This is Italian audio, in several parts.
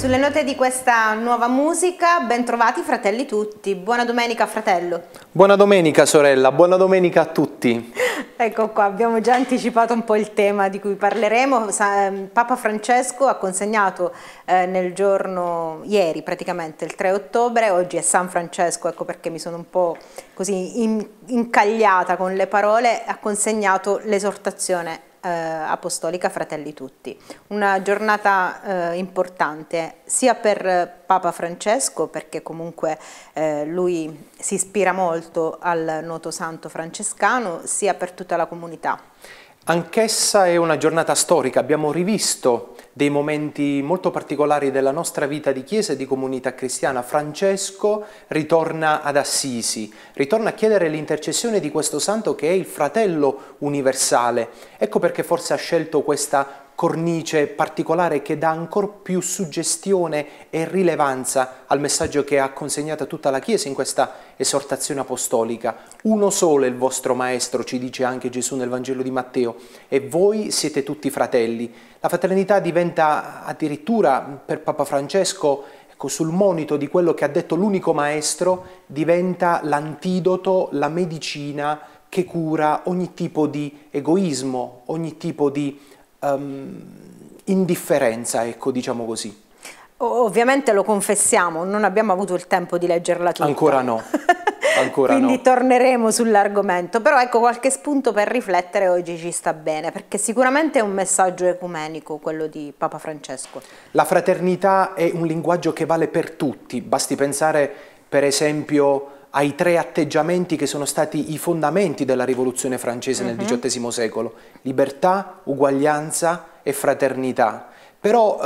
Sulle note di questa nuova musica, bentrovati fratelli tutti. Buona domenica fratello. Buona domenica sorella, buona domenica a tutti. Ecco qua, abbiamo già anticipato un po' il tema di cui parleremo. Ehm, Papa Francesco ha consegnato eh, nel giorno, ieri praticamente, il 3 ottobre, oggi è San Francesco, ecco perché mi sono un po' così in, incagliata con le parole, ha consegnato l'esortazione eh, Apostolica Fratelli Tutti. Una giornata eh, importante sia per Papa Francesco perché comunque eh, lui si ispira molto al noto santo francescano sia per tutta la comunità. Anch'essa è una giornata storica, abbiamo rivisto dei momenti molto particolari della nostra vita di chiesa e di comunità cristiana. Francesco ritorna ad Assisi, ritorna a chiedere l'intercessione di questo santo che è il fratello universale. Ecco perché forse ha scelto questa cornice particolare che dà ancora più suggestione e rilevanza al messaggio che ha consegnato tutta la Chiesa in questa esortazione apostolica. Uno solo è il vostro Maestro, ci dice anche Gesù nel Vangelo di Matteo, e voi siete tutti fratelli. La fraternità diventa addirittura per Papa Francesco ecco, sul monito di quello che ha detto l'unico maestro, diventa l'antidoto, la medicina che cura ogni tipo di egoismo, ogni tipo di um, indifferenza, ecco, diciamo così. Ovviamente lo confessiamo, non abbiamo avuto il tempo di leggerla tutta. Ancora no. Ancora Quindi no. torneremo sull'argomento, però ecco qualche spunto per riflettere oggi ci sta bene, perché sicuramente è un messaggio ecumenico quello di Papa Francesco. La fraternità è un linguaggio che vale per tutti, basti pensare per esempio ai tre atteggiamenti che sono stati i fondamenti della rivoluzione francese nel XVIII mhm. secolo, libertà, uguaglianza e fraternità. Però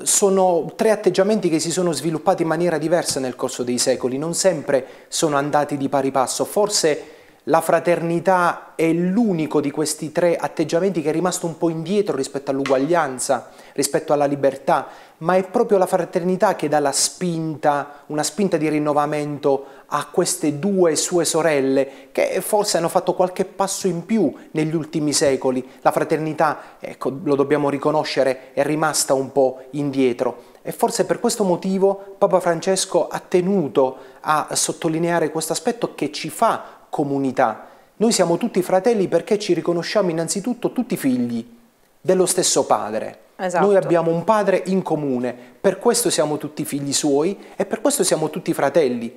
eh, sono tre atteggiamenti che si sono sviluppati in maniera diversa nel corso dei secoli, non sempre sono andati di pari passo, forse la fraternità è l'unico di questi tre atteggiamenti che è rimasto un po' indietro rispetto all'uguaglianza, rispetto alla libertà, ma è proprio la fraternità che dà la spinta, una spinta di rinnovamento a queste due sue sorelle che forse hanno fatto qualche passo in più negli ultimi secoli. La fraternità, ecco, lo dobbiamo riconoscere, è rimasta un po' indietro. E forse per questo motivo Papa Francesco ha tenuto a sottolineare questo aspetto che ci fa comunità. Noi siamo tutti fratelli perché ci riconosciamo innanzitutto tutti figli dello stesso padre. Esatto. Noi abbiamo un padre in comune, per questo siamo tutti figli suoi e per questo siamo tutti fratelli.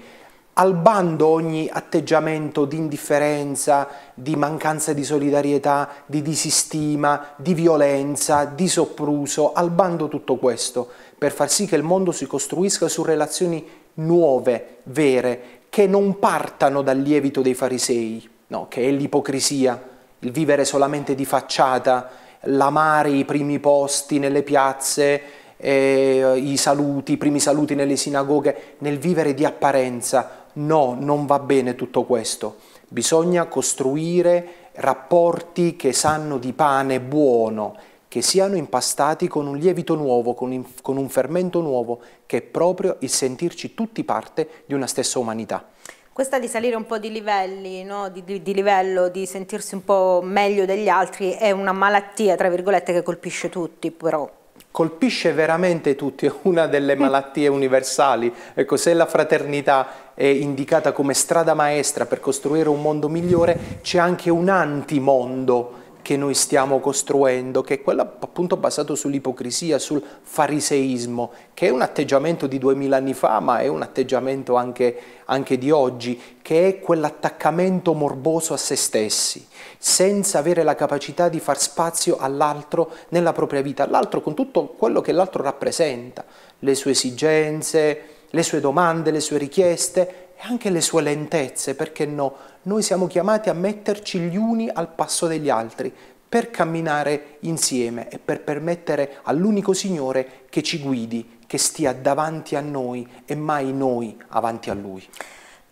Al bando ogni atteggiamento di indifferenza, di mancanza di solidarietà, di disistima, di violenza, di sopruso, al bando tutto questo, per far sì che il mondo si costruisca su relazioni nuove, vere, che non partano dal lievito dei farisei, no, che è l'ipocrisia, il vivere solamente di facciata, l'amare i primi posti nelle piazze, eh, i saluti, i primi saluti nelle sinagoghe, nel vivere di apparenza. No, non va bene tutto questo. Bisogna costruire rapporti che sanno di pane buono che siano impastati con un lievito nuovo, con, con un fermento nuovo, che è proprio il sentirci tutti parte di una stessa umanità. Questa di salire un po' di livelli, no? di, di, di, livello, di sentirsi un po' meglio degli altri è una malattia, tra virgolette, che colpisce tutti però. Colpisce veramente tutti, è una delle malattie universali. Ecco, se la fraternità è indicata come strada maestra per costruire un mondo migliore, c'è anche un antimondo che noi stiamo costruendo, che è quello appunto basato sull'ipocrisia, sul fariseismo, che è un atteggiamento di duemila anni fa, ma è un atteggiamento anche, anche di oggi, che è quell'attaccamento morboso a se stessi, senza avere la capacità di far spazio all'altro nella propria vita, all'altro con tutto quello che l'altro rappresenta, le sue esigenze, le sue domande, le sue richieste e anche le sue lentezze, perché no, noi siamo chiamati a metterci gli uni al passo degli altri per camminare insieme e per permettere all'unico Signore che ci guidi, che stia davanti a noi e mai noi avanti a Lui.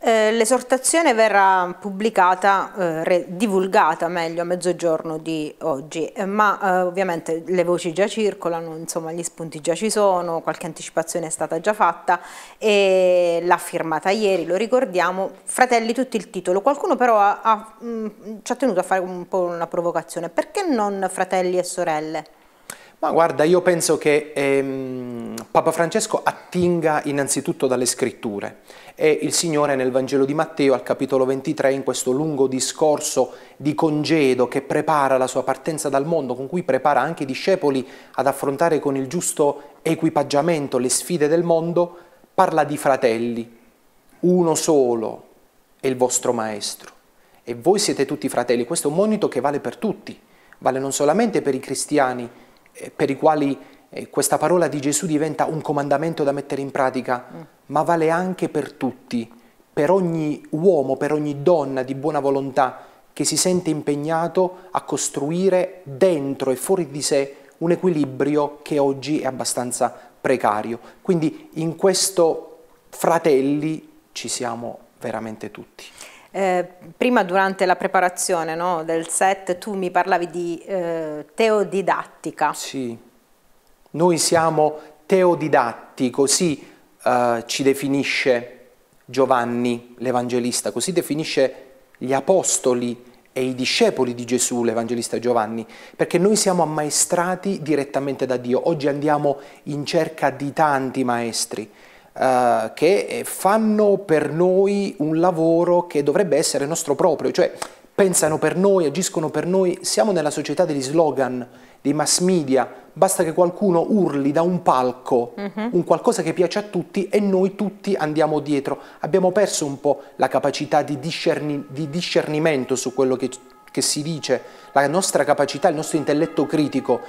Eh, l'esortazione verrà pubblicata, eh, divulgata meglio a mezzogiorno di oggi, eh, ma eh, ovviamente le voci già circolano, insomma gli spunti già ci sono, qualche anticipazione è stata già fatta e l'ha firmata ieri, lo ricordiamo, Fratelli tutto il titolo, qualcuno però ha, ha, mh, mm, ci ha tenuto a fare un po' una provocazione, perché non fratelli e sorelle? Ma guarda, io penso che ehm, Papa Francesco attinga innanzitutto dalle scritture e il Signore nel Vangelo di Matteo al capitolo 23 in questo lungo discorso di congedo che prepara la sua partenza dal mondo, con cui prepara anche i discepoli ad affrontare con il giusto equipaggiamento le sfide del mondo, parla di fratelli. Uno solo è il vostro Maestro e voi siete tutti fratelli. Questo è un monito che vale per tutti, vale non solamente per i cristiani, per i quali eh, questa parola di Gesù diventa un comandamento da mettere in pratica, mm. ma vale anche per tutti, per ogni uomo, per ogni donna di buona volontà che si sente impegnato a costruire dentro e fuori di sé un equilibrio che oggi è abbastanza precario. Quindi in questo fratelli ci siamo veramente tutti. Eh, prima durante la preparazione no, del set tu mi parlavi di eh, teodidattica. Sì, noi siamo teodidatti, così eh, ci definisce Giovanni l'Evangelista, così definisce gli apostoli e i discepoli di Gesù, l'Evangelista Giovanni, perché noi siamo ammaestrati direttamente da Dio. Oggi andiamo in cerca di tanti maestri, eh, che eh, fanno per noi un lavoro che dovrebbe essere nostro proprio, cioè pensano per noi, agiscono per noi, siamo nella società degli slogan, dei mass media, basta che qualcuno urli da un palco uh mhm. -huh. un qualcosa che piace a tutti e noi tutti andiamo dietro. Abbiamo perso un po' la capacità di, discerni di discernimento su quello che, che si dice, la nostra capacità, il nostro intelletto critico.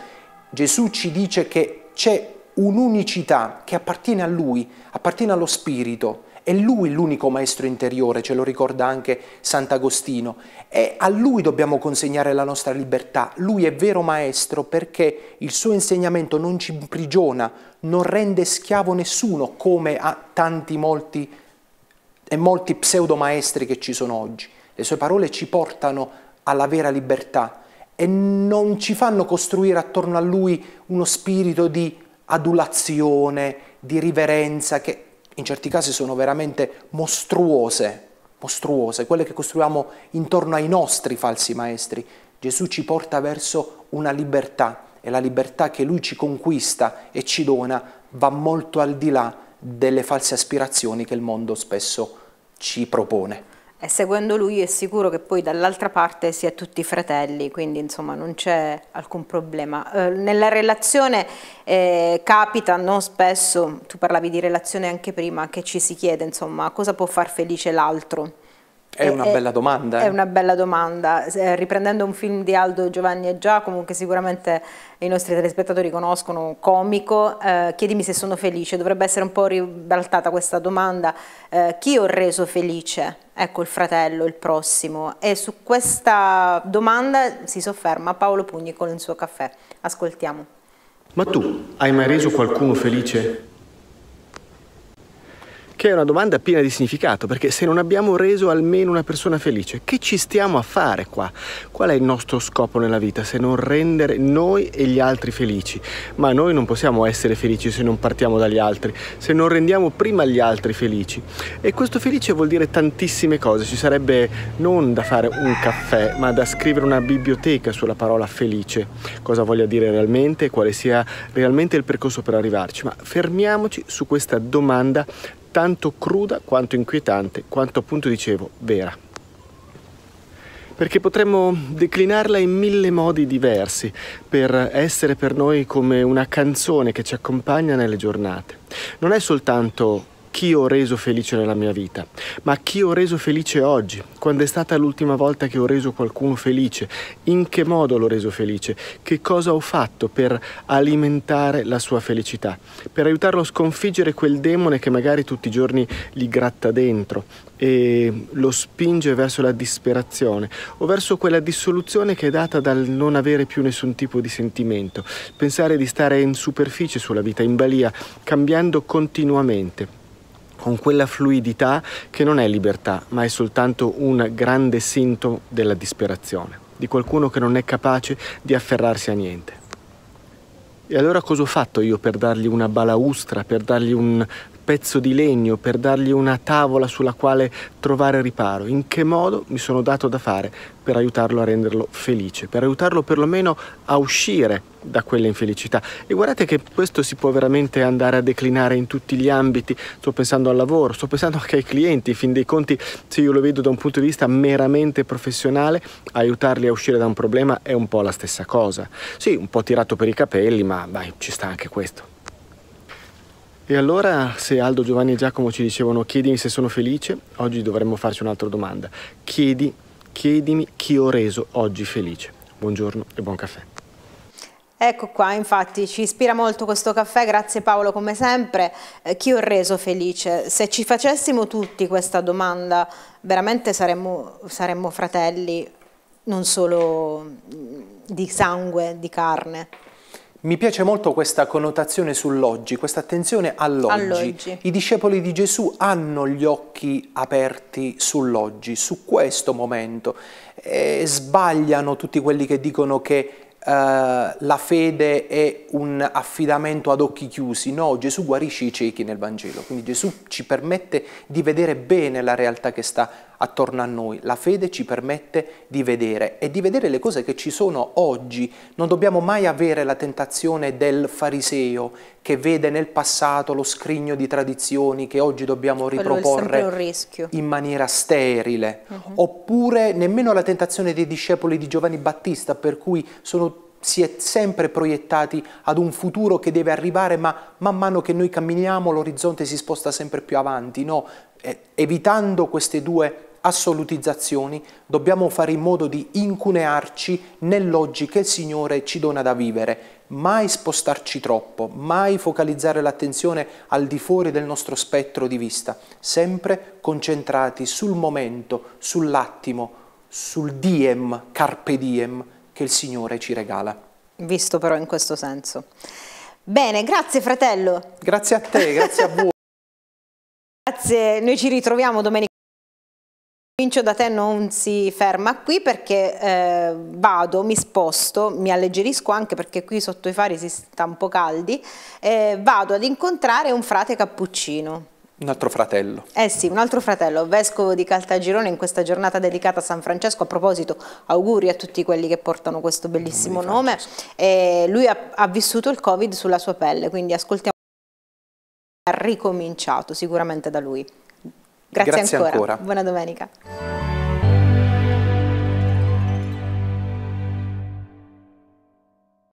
Gesù ci dice che c'è un'unicità che appartiene a lui, appartiene allo spirito. È lui l'unico maestro interiore, ce lo ricorda anche Sant'Agostino. E a lui dobbiamo consegnare la nostra libertà. Lui è vero maestro perché il suo insegnamento non ci imprigiona, non rende schiavo nessuno come a tanti molti e molti pseudomaestri che ci sono oggi. Le sue parole ci portano alla vera libertà e non ci fanno costruire attorno a lui uno spirito di adulazione, di riverenza, che in certi casi sono veramente mostruose, mostruose, quelle che costruiamo intorno ai nostri falsi maestri. Gesù ci porta verso una libertà e la libertà che Lui ci conquista e ci dona va molto al di là delle false aspirazioni che il mondo spesso ci propone e seguendo lui è sicuro che poi dall'altra parte si è tutti fratelli, quindi insomma non c'è alcun problema. Eh, nella relazione eh, capita no, spesso, tu parlavi di relazione anche prima, che ci si chiede insomma cosa può far felice l'altro è una è, eh, eh, bella domanda. Eh. È una bella domanda. Riprendendo un film di Aldo Giovanni e Giacomo, che sicuramente i nostri telespettatori conoscono, comico, eh, chiedimi se sono felice. Dovrebbe essere un po' ribaltata questa domanda. Eh, chi ho reso felice? Ecco il fratello, il prossimo. E su questa domanda si sofferma Paolo Pugni con il suo caffè. Ascoltiamo. Ma tu hai mai reso qualcuno felice? che è una domanda piena di significato, perché se non abbiamo reso almeno una persona felice, che ci stiamo a fare qua? Qual è il nostro scopo nella vita se non rendere noi e gli altri felici? Ma noi non possiamo essere felici se non partiamo dagli altri, se non rendiamo prima gli altri felici. E questo felice vuol dire tantissime cose, ci sarebbe non da fare un caffè, ma da scrivere una biblioteca sulla parola felice, cosa voglia dire realmente quale sia realmente il percorso per arrivarci, ma fermiamoci su questa domanda tanto cruda quanto inquietante, quanto appunto dicevo vera. Perché potremmo declinarla in mille modi diversi per essere per noi come una canzone che ci accompagna nelle giornate. Non è soltanto chi ho reso felice nella mia vita, ma chi ho reso felice oggi, quando è stata l'ultima volta che ho reso qualcuno felice, in che modo l'ho reso felice, che cosa ho fatto per alimentare la sua felicità, per aiutarlo a sconfiggere quel demone che magari tutti i giorni gli gratta dentro e lo spinge verso la disperazione o verso quella dissoluzione che è data dal non avere più nessun tipo di sentimento, pensare di stare in superficie sulla vita, in balia, cambiando continuamente con quella fluidità che non è libertà, ma è soltanto un grande sintomo della disperazione, di qualcuno che non è capace di afferrarsi a niente. E allora cosa ho fatto io per dargli una balaustra, per dargli un pezzo di legno per dargli una tavola sulla quale trovare riparo, in che modo mi sono dato da fare per aiutarlo a renderlo felice, per aiutarlo perlomeno a uscire da quella infelicità. E guardate che questo si può veramente andare a declinare in tutti gli ambiti, sto pensando al lavoro, sto pensando anche ai clienti, fin dei conti se io lo vedo da un punto di vista meramente professionale, aiutarli a uscire da un problema è un po' la stessa cosa. Sì, un po' tirato per i capelli, ma vai, ci sta anche questo. E allora, se Aldo, Giovanni e Giacomo ci dicevano chiedimi se sono felice, oggi dovremmo farci un'altra domanda. Chiedi, chiedimi chi ho reso oggi felice. Buongiorno e buon caffè. Ecco qua, infatti, ci ispira molto questo caffè, grazie Paolo come sempre. Eh, chi ho reso felice? Se ci facessimo tutti questa domanda, veramente saremmo, saremmo fratelli, non solo mm, di sangue, di carne. Mi piace molto questa connotazione sull'oggi, questa attenzione all'oggi. all'oggi. I discepoli di Gesù hanno gli occhi aperti sull'oggi, su questo momento, e eh, sbagliano tutti quelli che dicono che eh, la fede è un affidamento ad occhi chiusi, no, Gesù guarisce i ciechi nel Vangelo, quindi Gesù ci permette di vedere bene la realtà che sta attorno a noi, la fede ci permette di vedere e di vedere le cose che ci sono oggi, non dobbiamo mai avere la tentazione del fariseo che vede nel passato lo scrigno di tradizioni che oggi dobbiamo riproporre in maniera sterile, uh mhm. -huh. oppure nemmeno la tentazione dei discepoli di Giovanni Battista per cui sono si è sempre proiettati ad un futuro che deve arrivare, ma man mano che noi camminiamo l'orizzonte si sposta sempre più avanti. No, eh, evitando queste due assolutizzazioni, dobbiamo fare in modo di incunearci nell'oggi che il Signore ci dona da vivere mai spostarci troppo, mai focalizzare l'attenzione al di fuori del nostro spettro di vista, sempre concentrati sul momento, sull'attimo, sul diem, carpe diem che il Signore ci regala. Visto però in questo senso. Bene, grazie fratello. Grazie a te, grazie a voi. grazie, noi ci ritroviamo domenica. Comincio da te non si ferma qui perché eh, vado, mi sposto, mi alleggerisco anche perché qui sotto i fari si sta un po' caldi, eh, vado ad incontrare un frate cappuccino. Un altro fratello. Eh sì, un altro fratello, vescovo di Caltagirone in questa giornata dedicata a San Francesco. A proposito, auguri a tutti quelli che portano questo bellissimo nome. Eh, lui ha, ha vissuto il Covid sulla sua pelle, quindi ascoltiamo. Ha ricominciato sicuramente da lui. Grazie, Grazie ancora. ancora. Buona domenica.